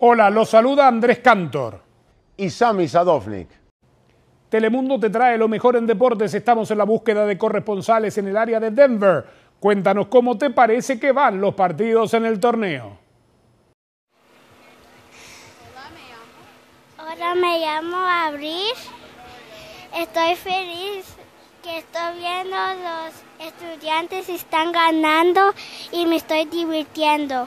Hola, los saluda Andrés Cantor. Y Sami Sadovnik. Telemundo te trae lo mejor en deportes. Estamos en la búsqueda de corresponsales en el área de Denver. Cuéntanos cómo te parece que van los partidos en el torneo. Hola, me llamo Abril. Estoy feliz que estoy viendo los estudiantes están ganando y me estoy divirtiendo.